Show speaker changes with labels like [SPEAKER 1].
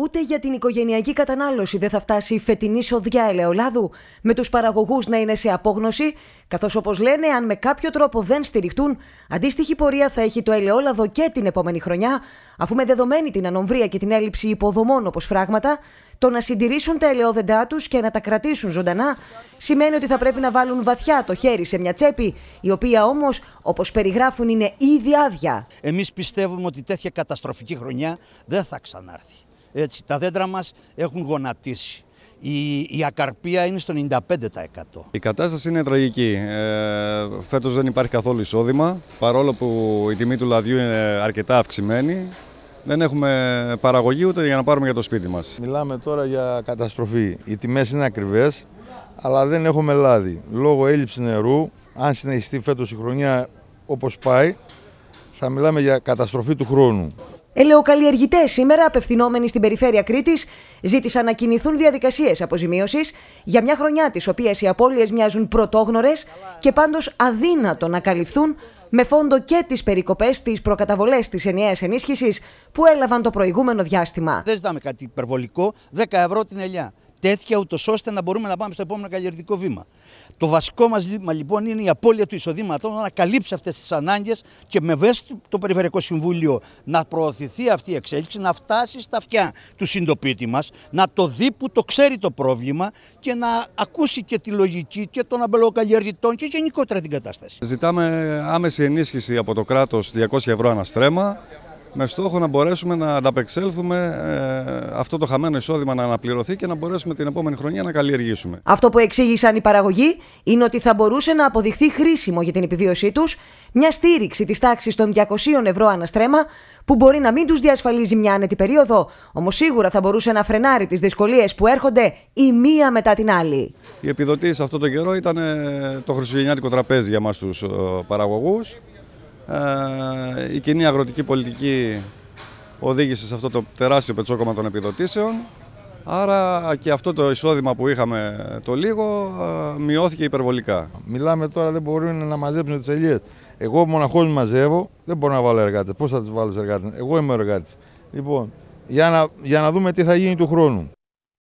[SPEAKER 1] Ούτε για την οικογενειακή κατανάλωση δεν θα φτάσει η φετινή σοδιά ελαιολάδου, με τους παραγωγούς να είναι σε απόγνωση, καθώς όπως λένε, αν με κάποιο τρόπο δεν στηριχτούν, αντίστοιχη πορεία θα έχει το ελαιόλαδο και την επόμενη χρονιά, αφού με δεδομένη την ανομβρία και την έλλειψη υποδομών όπως φράγματα, το να συντηρήσουν τα ελαιόδεντα τους και να τα κρατήσουν ζωντανά, σημαίνει ότι θα πρέπει να βάλουν βαθιά το χέρι σε μια τσέπη, η οποία όμως, όπως περιγράφουν, είναι ήδη άδεια. Εμείς πιστεύουμε ότι τέτοια καταστροφική χρονιά δεν θα ξανάρθει.
[SPEAKER 2] Έτσι, τα δέντρα μας έχουν γονατίσει. Η, η ακαρπία είναι στο 95%.
[SPEAKER 3] Η κατάσταση είναι τραγική. Ε, φέτος δεν υπάρχει καθόλου εισόδημα, παρόλο που η τιμή του λαδιού είναι αρκετά αυξημένη. Δεν έχουμε παραγωγή ούτε για να πάρουμε για το σπίτι μας. Μιλάμε τώρα για καταστροφή. Οι τιμές είναι ακριβές, αλλά
[SPEAKER 4] δεν έχουμε λάδι. Λόγω έλλειψης νερού, αν συνεχιστεί φέτος η χρονιά όπως πάει, θα μιλάμε για καταστροφή του χρόνου.
[SPEAKER 1] Ελαιοκαλλιεργητές σήμερα, απευθυνόμενοι στην περιφέρεια Κρήτης, ζήτησαν να κινηθούν διαδικασίες αποζημίωσης για μια χρονιά τι οποίε οι απώλειες μοιάζουν πρωτόγνωρες και πάντως αδύνατο να καλυφθούν με φόντο και τις περικοπές στι προκαταβολές της ενιαίας ενίσχυσης που έλαβαν το προηγούμενο διάστημα. Δεν ζητάμε κάτι υπερβολικό, 10 ευρώ την ελιά. Τέτοια ούτως ώστε να μπορούμε να πάμε στο επόμενο καλλιεργητικό
[SPEAKER 2] βήμα. Το βασικό μας ζήτημα λοιπόν είναι η απώλεια του εισοδήματος να καλύψει αυτές τις ανάγκες και με βέστη το Περιφερειακό Συμβούλιο να προωθηθεί αυτή η εξέλιξη, να φτάσει στα αυτιά του συντοπίτη μας, να το δει που το ξέρει το πρόβλημα και να ακούσει και τη λογική και των αμπελοκαλλιεργητών και γενικότερα την κατάσταση.
[SPEAKER 3] Ζητάμε άμεση ενίσχυση από το κράτος 200 ευρώ αναστρέμα με στόχο να μπορέσουμε να ανταπεξέλθουμε ε, αυτό το χαμένο εισόδημα να αναπληρωθεί και να μπορέσουμε την επόμενη χρονιά να καλλιεργήσουμε.
[SPEAKER 1] Αυτό που εξήγησαν οι παραγωγοί είναι ότι θα μπορούσε να αποδειχθεί χρήσιμο για την επιβίωσή τους μια στήριξη της τάξης των 200 ευρώ αναστρέμα που μπορεί να μην τους διασφαλίζει μια άνετη περίοδο, όμως σίγουρα θα μπορούσε να φρενάρει τις δυσκολίες που έρχονται η μία μετά την άλλη.
[SPEAKER 3] Οι επιδοτήσεις αυτό το καιρό ήταν ε, το χριστουγεννιάτικο τραπέζι για μας τους ε, παραγωγούς. Ε, η κοινή αγροτική πολιτική οδήγησε σε αυτό το τεράστιο πετσόκομα των επιδοτήσεων. Άρα και αυτό το εισόδημα που είχαμε το λίγο ε, μειώθηκε υπερβολικά. Μιλάμε τώρα, δεν μπορούν να μαζέψουν τις ελιές. Εγώ μοναχώ
[SPEAKER 4] μαζεύω, δεν μπορώ να βάλω εργάτες. Πώς θα τους βάλω εργάτες, Εγώ είμαι εργάτης. Λοιπόν, για να, για να δούμε τι θα γίνει του χρόνου.